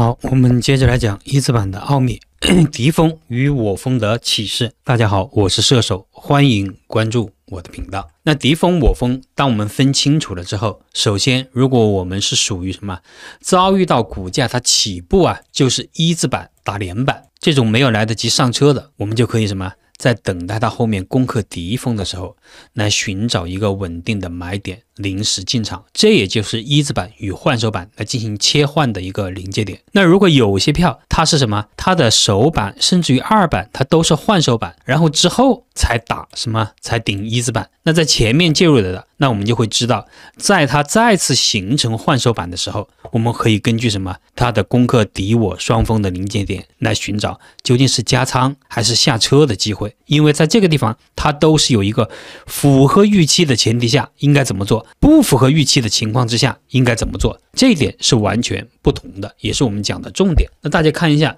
好，我们接着来讲一字板的奥秘，敌风与我风的启示。大家好，我是射手，欢迎关注我的频道。那敌风我风，当我们分清楚了之后，首先，如果我们是属于什么，遭遇到股价它起步啊，就是一字板打连板这种没有来得及上车的，我们就可以什么，在等待它后面攻克敌风的时候，来寻找一个稳定的买点。临时进场，这也就是一字板与换手板来进行切换的一个临界点。那如果有些票它是什么，它的首板甚至于二板它都是换手板，然后之后才打什么才顶一字板。那在前面介入的，那我们就会知道，在它再次形成换手板的时候，我们可以根据什么它的攻克敌我双方的临界点来寻找究竟是加仓还是下车的机会。因为在这个地方，它都是有一个符合预期的前提下应该怎么做。不符合预期的情况之下，应该怎么做？这一点是完全不同的，也是我们讲的重点。那大家看一下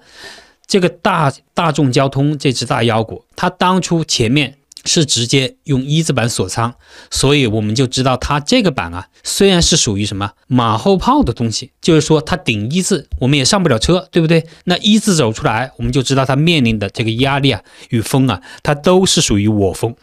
这个大大众交通这只大妖股，它当初前面是直接用一字板锁仓，所以我们就知道它这个板啊，虽然是属于什么马后炮的东西，就是说它顶一字我们也上不了车，对不对？那一字走出来，我们就知道它面临的这个压力啊与风啊，它都是属于我风。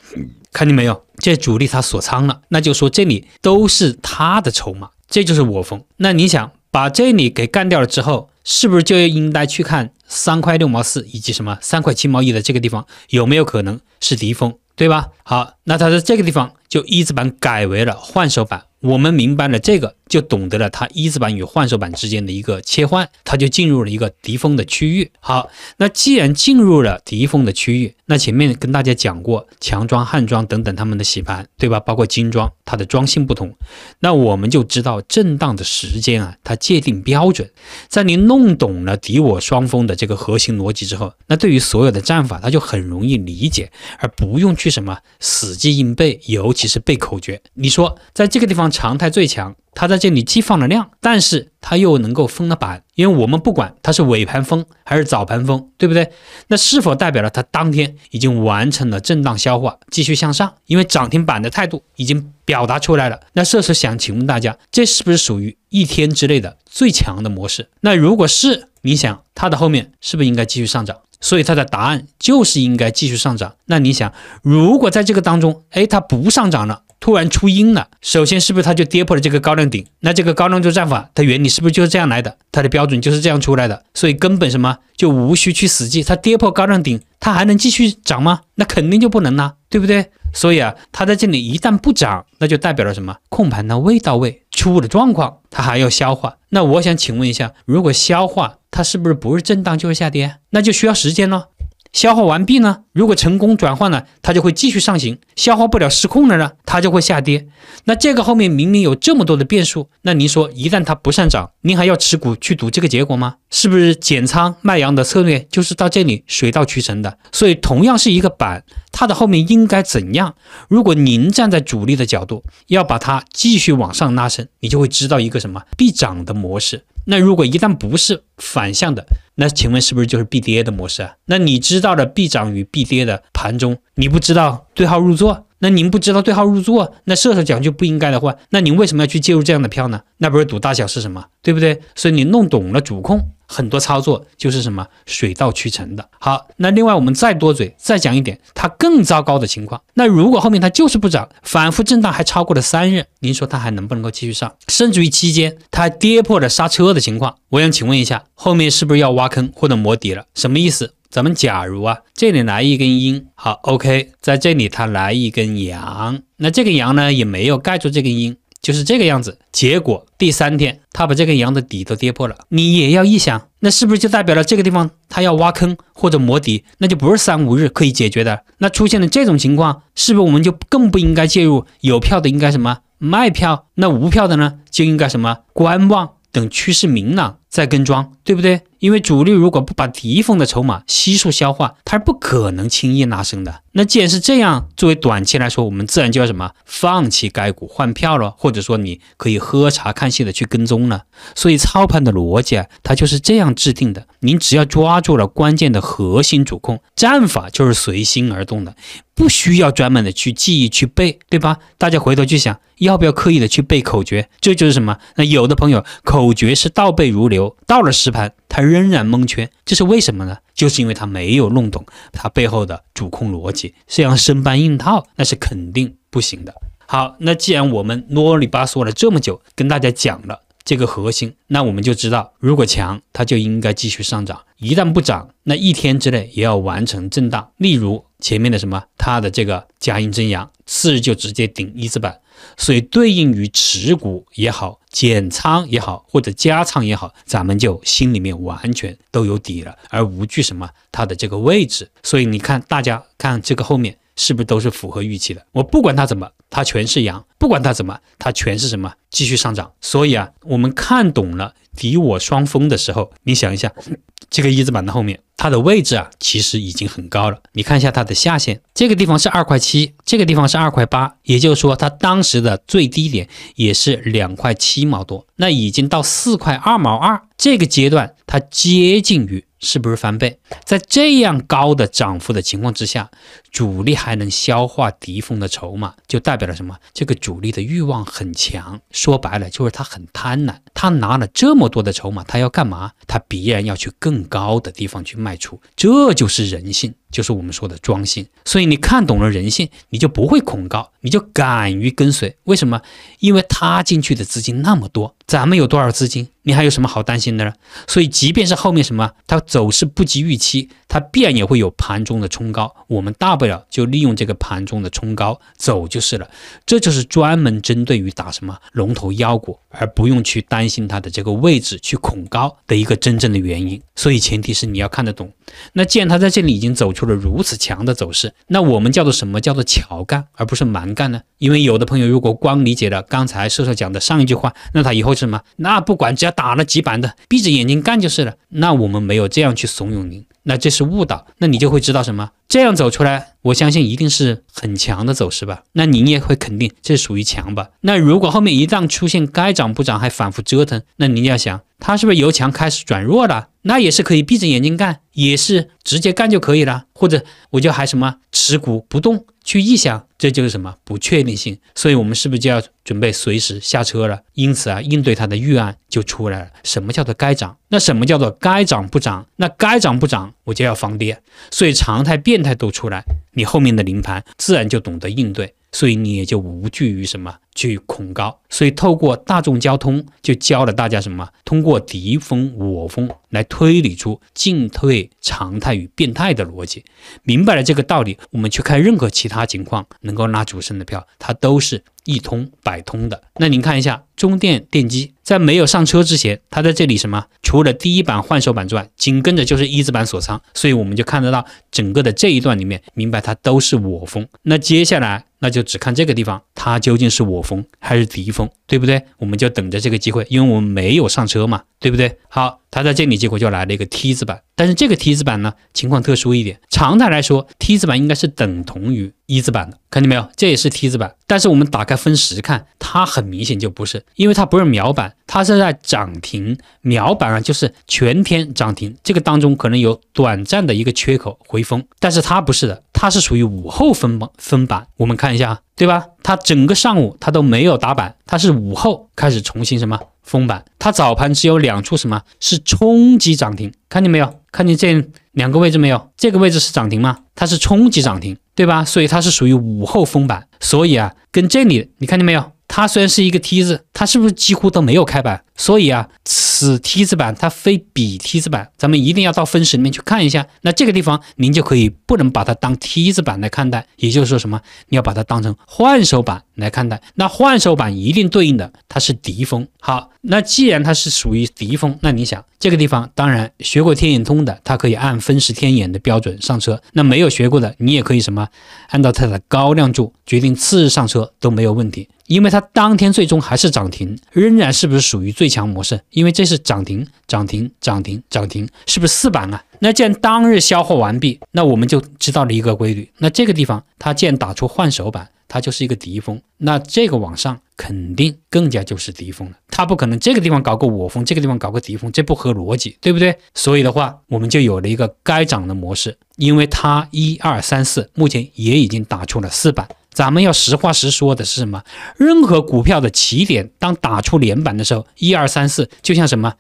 看见没有？这主力他锁仓了，那就说这里都是他的筹码，这就是我风。那你想把这里给干掉了之后，是不是就应该去看三块六毛四以及什么三块七毛一的这个地方有没有可能是敌风，对吧？好，那它在这个地方。就一字板改为了换手板，我们明白了这个，就懂得了它一字板与换手板之间的一个切换，它就进入了一个敌锋的区域。好，那既然进入了敌锋的区域，那前面跟大家讲过强装、汉装等等他们的洗盘，对吧？包括精装，它的装性不同，那我们就知道震荡的时间啊，它界定标准。在您弄懂了敌我双锋的这个核心逻辑之后，那对于所有的战法，它就很容易理解，而不用去什么死记硬背。尤其实背口诀，你说在这个地方常态最强，它在这里既放了量，但是它又能够封了板，因为我们不管它是尾盘封还是早盘封，对不对？那是否代表了它当天已经完成了震荡消化，继续向上？因为涨停板的态度已经表达出来了。那这时想请问大家，这是不是属于一天之内的最强的模式？那如果是，你想它的后面是不是应该继续上涨？所以它的答案就是应该继续上涨。那你想，如果在这个当中，哎，它不上涨了？突然出阴了，首先是不是它就跌破了这个高量顶？那这个高量柱战法它原理是不是就是这样来的？它的标准就是这样出来的，所以根本什么就无需去死记。它跌破高量顶，它还能继续涨吗？那肯定就不能啦，对不对？所以啊，它在这里一旦不涨，那就代表了什么控盘它未到位，出了状况，它还要消化。那我想请问一下，如果消化，它是不是不是震荡就是下跌？那就需要时间了。消化完毕呢？如果成功转换了，它就会继续上行；消化不了、失控了呢，它就会下跌。那这个后面明明有这么多的变数，那您说一旦它不上涨，您还要持股去赌这个结果吗？是不是减仓卖羊的策略就是到这里水到渠成的？所以，同样是一个板，它的后面应该怎样？如果您站在主力的角度，要把它继续往上拉升，你就会知道一个什么必涨的模式。那如果一旦不是反向的，那请问是不是就是 BDA 的模式啊？那你知道的 B 涨与 d 跌的盘中，你不知道对号入座。那您不知道对号入座，那射手讲就不应该的话，那您为什么要去介入这样的票呢？那不是赌大小是什么？对不对？所以你弄懂了主控，很多操作就是什么水到渠成的。好，那另外我们再多嘴再讲一点，它更糟糕的情况，那如果后面它就是不涨，反复震荡还超过了三日，您说它还能不能够继续上？甚至于期间它跌破了刹车的情况，我想请问一下，后面是不是要挖坑或者磨底了？什么意思？咱们假如啊，这里来一根阴，好，OK，在这里它来一根阳，那这个阳呢也没有盖住这根阴，就是这个样子。结果第三天它把这个阳的底都跌破了，你也要一想，那是不是就代表了这个地方它要挖坑或者磨底？那就不是三五日可以解决的。那出现了这种情况，是不是我们就更不应该介入？有票的应该什么卖票？那无票的呢就应该什么观望，等趋势明朗再跟庄，对不对？因为主力如果不把敌方的筹码悉数消化，他是不可能轻易拉升的。那既然是这样，作为短期来说，我们自然就要什么放弃该股换票了，或者说你可以喝茶看戏的去跟踪了。所以操盘的逻辑啊，它就是这样制定的。您只要抓住了关键的核心主控战法，就是随心而动的，不需要专门的去记忆去背，对吧？大家回头去想，要不要刻意的去背口诀？这就是什么？那有的朋友口诀是倒背如流，到了实盘。他仍然蒙圈，这是为什么呢？就是因为他没有弄懂它背后的主控逻辑，这样生搬硬套那是肯定不行的。好，那既然我们啰里吧嗦了这么久，跟大家讲了这个核心，那我们就知道，如果强，它就应该继续上涨；一旦不涨，那一天之内也要完成震荡。例如前面的什么，它的这个假阴真阳，次日就直接顶一字板。所以，对应于持股也好，减仓也好，或者加仓也好，咱们就心里面完全都有底了，而无惧什么它的这个位置。所以你看，大家看这个后面是不是都是符合预期的？我不管它怎么，它全是阳；不管它怎么，它全是什么继续上涨。所以啊，我们看懂了。敌我双峰的时候，你想一下，这个一字板的后面，它的位置啊，其实已经很高了。你看一下它的下限，这个地方是二块七，这个地方是二块八，也就是说，它当时的最低点也是两块七毛多。那已经到四块二毛二这个阶段，它接近于。是不是翻倍？在这样高的涨幅的情况之下，主力还能消化敌方的筹码，就代表了什么？这个主力的欲望很强，说白了就是他很贪婪。他拿了这么多的筹码，他要干嘛？他必然要去更高的地方去卖出，这就是人性。就是我们说的庄性，所以你看懂了人性，你就不会恐高，你就敢于跟随。为什么？因为他进去的资金那么多，咱们有多少资金？你还有什么好担心的呢？所以，即便是后面什么它走势不及预期，它必然也会有盘中的冲高，我们大不了就利用这个盘中的冲高走就是了。这就是专门针对于打什么龙头妖股。而不用去担心它的这个位置，去恐高的一个真正的原因。所以前提是你要看得懂。那既然它在这里已经走出了如此强的走势，那我们叫做什么？叫做巧干，而不是蛮干呢？因为有的朋友如果光理解了刚才射手讲的上一句话，那他以后是什么？那不管只要打了几板的，闭着眼睛干就是了。那我们没有这样去怂恿您，那这是误导。那你就会知道什么？这样走出来，我相信一定是很强的走势吧？那您也会肯定这属于强吧？那如果后面一旦出现该涨不涨还反复折腾，那您要想它是不是由强开始转弱了？那也是可以闭着眼睛干，也是直接干就可以了。或者我就还什么持股不动去臆想，这就是什么不确定性。所以我们是不是就要准备随时下车了？因此啊，应对它的预案就出来了。什么叫做该涨？那什么叫做该涨不涨？那该涨不涨我就要防跌。所以常态变。态都出来，你后面的临盘自然就懂得应对，所以你也就无惧于什么。去恐高，所以透过大众交通就教了大家什么？通过敌锋我锋来推理出进退常态与变态的逻辑。明白了这个道理，我们去看任何其他情况能够拉主升的票，它都是一通百通的。那您看一下中电电机，在没有上车之前，它在这里什么？除了第一板换手板之外，紧跟着就是一字板锁仓，所以我们就看得到整个的这一段里面，明白它都是我锋。那接下来，那就只看这个地方，它究竟是我。风还是敌风，对不对？我们就等着这个机会，因为我们没有上车嘛，对不对？好，他在这里，结果就来了一个梯子板。但是这个梯子板呢，情况特殊一点。常态来说，梯子板应该是等同于一字板的，看见没有？这也是梯子板。但是我们打开分时看，它很明显就不是，因为它不是秒板，它是在涨停秒板啊，就是全天涨停，这个当中可能有短暂的一个缺口回风，但是它不是的。它是属于午后封封板，我们看一下，对吧？它整个上午它都没有打板，它是午后开始重新什么封板？它早盘只有两处什么是冲击涨停，看见没有？看见这两个位置没有？这个位置是涨停吗？它是冲击涨停，对吧？所以它是属于午后封板，所以啊，跟这里你看见没有？它虽然是一个梯子，它是不是几乎都没有开板？所以啊，此梯子板它非彼梯子板，咱们一定要到分时里面去看一下。那这个地方您就可以不能把它当梯子板来看待，也就是说什么？你要把它当成换手板来看待。那换手板一定对应的它是敌风。好，那既然它是属于敌风，那你想这个地方，当然学过天眼通的，它可以按分时天眼的标准上车。那没有学过的，你也可以什么？按照它的高量柱决定次日上车都没有问题，因为它当天最终还是涨停，仍然是不是属于最。强模式，因为这是涨停、涨停、涨停、涨停，是不是四板啊？那既然当日消货完毕，那我们就知道了一个规律。那这个地方它既然打出换手板，它就是一个底锋，那这个往上肯定更加就是底锋了，它不可能这个地方搞个我锋，这个地方搞个底锋，这不合逻辑，对不对？所以的话，我们就有了一个该涨的模式，因为它一二三四目前也已经打出了四板。咱们要实话实说的是什么？任何股票的起点，当打出连板的时候，一二三四，就像什么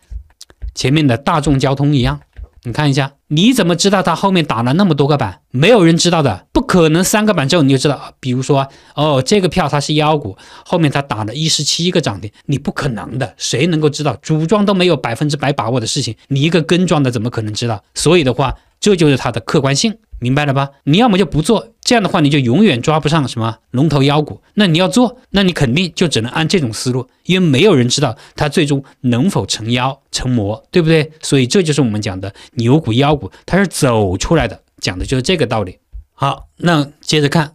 前面的大众交通一样，你看一下，你怎么知道它后面打了那么多个板？没有人知道的，不可能三个板之后你就知道。比如说，哦，这个票它是妖股，后面它打了一十七个涨停，你不可能的，谁能够知道？主装都没有百分之百把握的事情，你一个跟庄的怎么可能知道？所以的话，这就是它的客观性，明白了吧？你要么就不做。这样的话，你就永远抓不上什么龙头妖股。那你要做，那你肯定就只能按这种思路，因为没有人知道它最终能否成妖成魔，对不对？所以这就是我们讲的牛股妖股，它是走出来的，讲的就是这个道理。好，那接着看，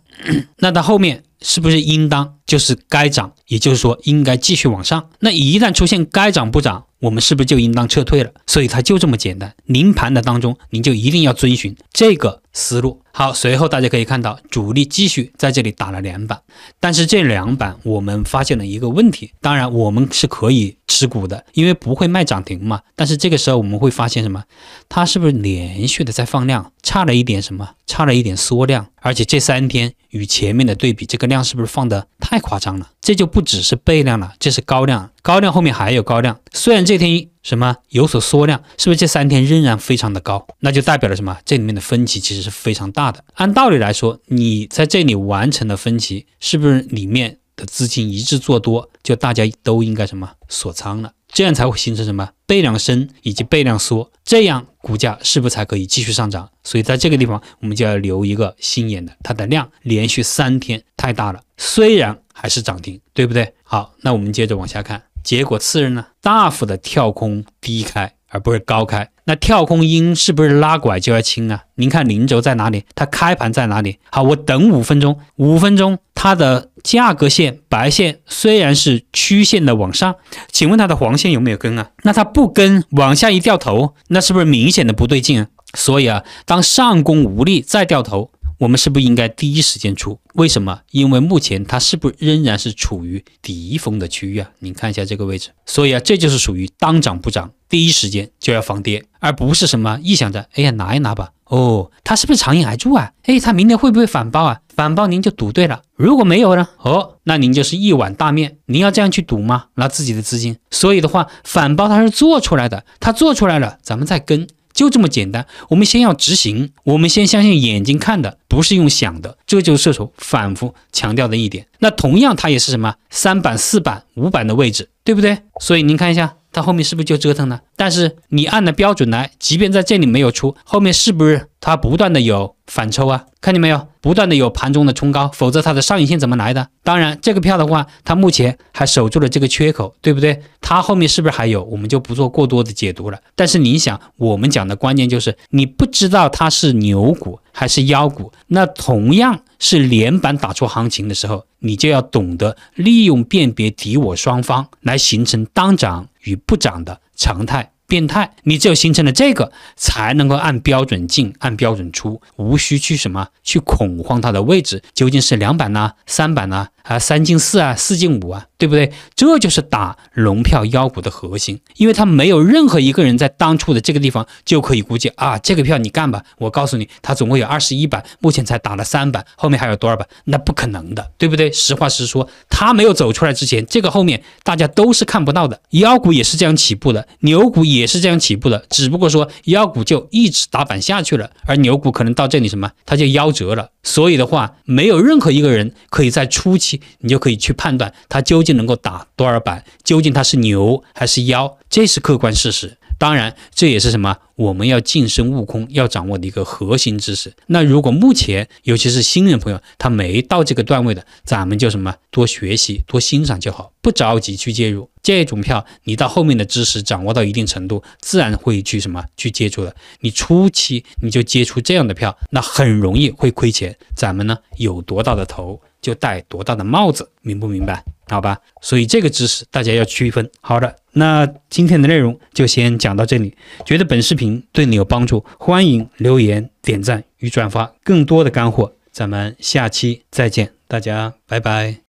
那到后面。是不是应当就是该涨，也就是说应该继续往上。那一旦出现该涨不涨，我们是不是就应当撤退了？所以它就这么简单。临盘的当中，您就一定要遵循这个思路。好，随后大家可以看到主力继续在这里打了两板，但是这两板我们发现了一个问题。当然我们是可以持股的，因为不会卖涨停嘛。但是这个时候我们会发现什么？它是不是连续的在放量？差了一点什么？差了一点缩量，而且这三天与前面的对比，这个量。量是不是放的太夸张了？这就不只是倍量了，这是高量，高量后面还有高量。虽然这天什么有所缩量，是不是这三天仍然非常的高？那就代表了什么？这里面的分歧其实是非常大的。按道理来说，你在这里完成的分歧，是不是里面？的资金一致做多，就大家都应该什么锁仓了，这样才会形成什么倍量升以及倍量缩，这样股价是不是才可以继续上涨？所以在这个地方，我们就要留一个心眼的，它的量连续三天太大了，虽然还是涨停，对不对？好，那我们接着往下看，结果次日呢，大幅的跳空低开。而不是高开，那跳空阴是不是拉拐就要清啊？您看零轴在哪里？它开盘在哪里？好，我等五分钟，五分钟它的价格线白线虽然是曲线的往上，请问它的黄线有没有跟啊？那它不跟，往下一掉头，那是不是明显的不对劲啊？所以啊，当上攻无力再掉头。我们是不是应该第一时间出？为什么？因为目前它是不是仍然是处于底峰的区域啊？您看一下这个位置，所以啊，这就是属于当涨不涨，第一时间就要防跌，而不是什么一想着哎呀拿一拿吧，哦，它是不是长影还住啊？哎，它明天会不会反包啊？反包您就赌对了，如果没有呢？哦，那您就是一碗大面，您要这样去赌吗？拿自己的资金？所以的话，反包它是做出来的，它做出来了，咱们再跟。就这么简单，我们先要执行，我们先相信眼睛看的，不是用想的，这就是射手反复强调的一点。那同样，它也是什么三板、四板、五板的位置，对不对？所以您看一下。它后面是不是就折腾了？但是你按的标准来，即便在这里没有出，后面是不是它不断的有反抽啊？看见没有？不断的有盘中的冲高，否则它的上影线怎么来的？当然，这个票的话，它目前还守住了这个缺口，对不对？它后面是不是还有？我们就不做过多的解读了。但是你想，我们讲的关键就是，你不知道它是牛股还是妖股，那同样是连板打出行情的时候，你就要懂得利用辨别敌我双方来形成当涨。与不涨的常态、变态，你只有形成了这个，才能够按标准进、按标准出，无需去什么去恐慌它的位置究竟是两板呢、三板呢？啊，三进四啊，四进五啊。对不对？这就是打龙票、妖股的核心，因为他没有任何一个人在当初的这个地方就可以估计啊，这个票你干吧。我告诉你，它总共有二十一板，目前才打了三板，后面还有多少板？那不可能的，对不对？实话实说，他没有走出来之前，这个后面大家都是看不到的。妖股也是这样起步的，牛股也是这样起步的，只不过说妖股就一直打板下去了，而牛股可能到这里什么，它就夭折了。所以的话，没有任何一个人可以在初期你就可以去判断它究竟。能够打多少板，究竟它是牛还是妖，这是客观事实。当然，这也是什么？我们要晋升悟空，要掌握的一个核心知识。那如果目前，尤其是新人朋友，他没到这个段位的，咱们就什么多学习、多欣赏就好，不着急去介入这种票。你到后面的知识掌握到一定程度，自然会去什么去接触的。你初期你就接触这样的票，那很容易会亏钱。咱们呢，有多大的头就戴多大的帽子，明不明白？好吧，所以这个知识大家要区分。好的，那今天的内容就先讲到这里。觉得本视频。对你有帮助，欢迎留言、点赞与转发，更多的干货，咱们下期再见，大家拜拜。